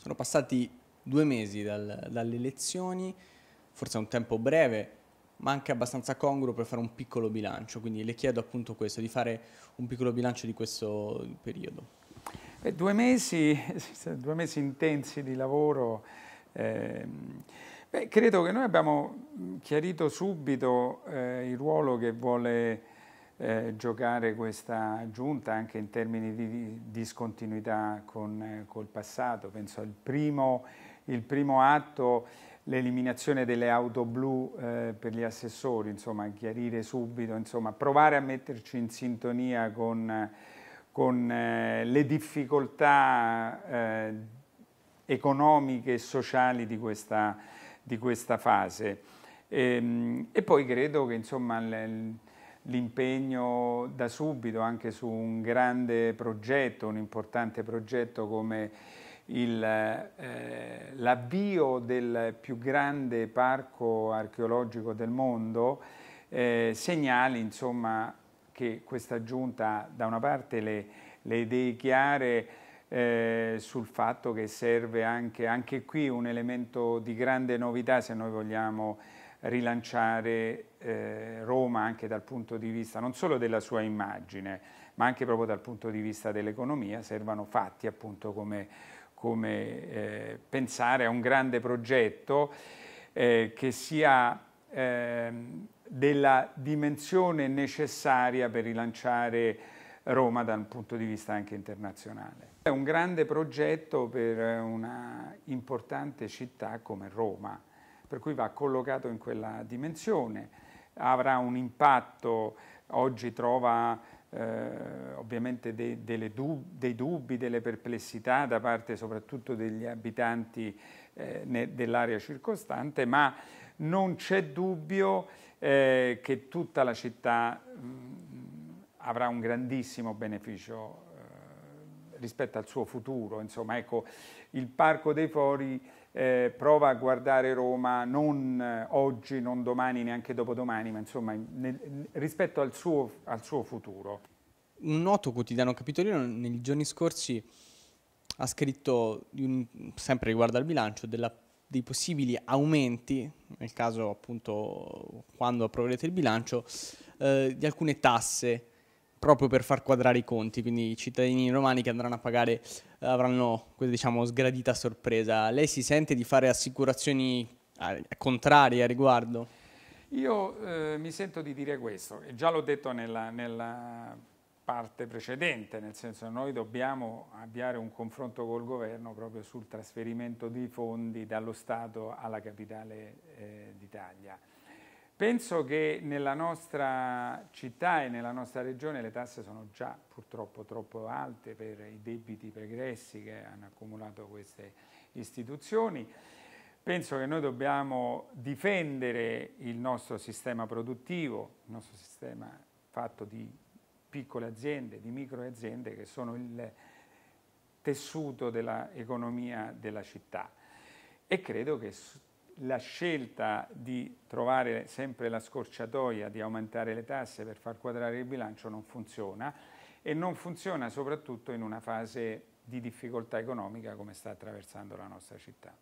Sono passati due mesi dal, dalle elezioni, forse è un tempo breve, ma anche abbastanza congruo per fare un piccolo bilancio, quindi le chiedo appunto questo, di fare un piccolo bilancio di questo periodo. Beh, due, mesi, due, mesi, intensi di lavoro, eh, beh, credo che noi abbiamo chiarito subito eh, il ruolo che vuole eh, giocare questa giunta anche in termini di discontinuità con, eh, col passato. Penso al primo, il primo atto, l'eliminazione delle auto blu eh, per gli assessori, insomma, chiarire subito, insomma, provare a metterci in sintonia con, con eh, le difficoltà eh, economiche e sociali di questa, di questa fase. E, ehm, e, poi credo che insomma, le, l'impegno da subito anche su un grande progetto, un importante progetto come eh, l'avvio eh, del più grande parco archeologico del mondo, eh, segnali insomma, che questa giunta da una parte le, le idee chiare eh, sul fatto che serve anche, anche qui un elemento di grande novità se noi vogliamo rilanciare eh, Roma anche dal punto di vista non solo della sua immagine, ma anche proprio dal punto di vista dell'economia, servano fatti appunto come, come eh, pensare a un grande progetto eh, che sia ehm, della dimensione necessaria per rilanciare Roma dal punto di vista anche internazionale. È un grande progetto per una importante città come Roma per cui va collocato in quella dimensione, avrà un impatto, oggi trova eh, ovviamente dei, dub dei dubbi, delle perplessità da parte soprattutto degli abitanti eh, dell'area circostante, ma non c'è dubbio eh, che tutta la città mh, mm, avrà un grandissimo beneficio eh, rispetto al suo futuro. Insomma, ecco, il Parco dei Fori eh, prova a guardare Roma non eh, oggi, non domani, neanche dopodomani, ma insomma nel, rispetto al suo, al suo futuro. Un noto quotidiano capitolino negli giorni scorsi ha scritto, sempre riguardo al bilancio, della, dei possibili aumenti, nel caso appunto quando approverete il bilancio, eh, di alcune tasse proprio per far quadrare i conti, quindi i cittadini romani che andranno a pagare eh, avranno questa diciamo, sgradita sorpresa. Lei si sente di fare assicurazioni eh, contrarie a riguardo? Io eh, mi sento di dire questo, e già l'ho detto nella, nella parte precedente, nel senso che noi dobbiamo avviare un confronto col governo proprio sul trasferimento di fondi dallo Stato alla capitale eh, d'Italia. Penso che nella nostra città e nella nostra regione le tasse sono già purtroppo troppo alte per i debiti pregressi che hanno accumulato queste istituzioni. Penso che noi dobbiamo difendere il nostro sistema produttivo, il nostro sistema fatto di piccole aziende, di micro aziende che sono il tessuto dell'economia della città e credo che la scelta di trovare sempre la scorciatoia di aumentare le tasse per far quadrare il bilancio non funziona e non funziona soprattutto in una fase di difficoltà economica come sta attraversando la nostra città.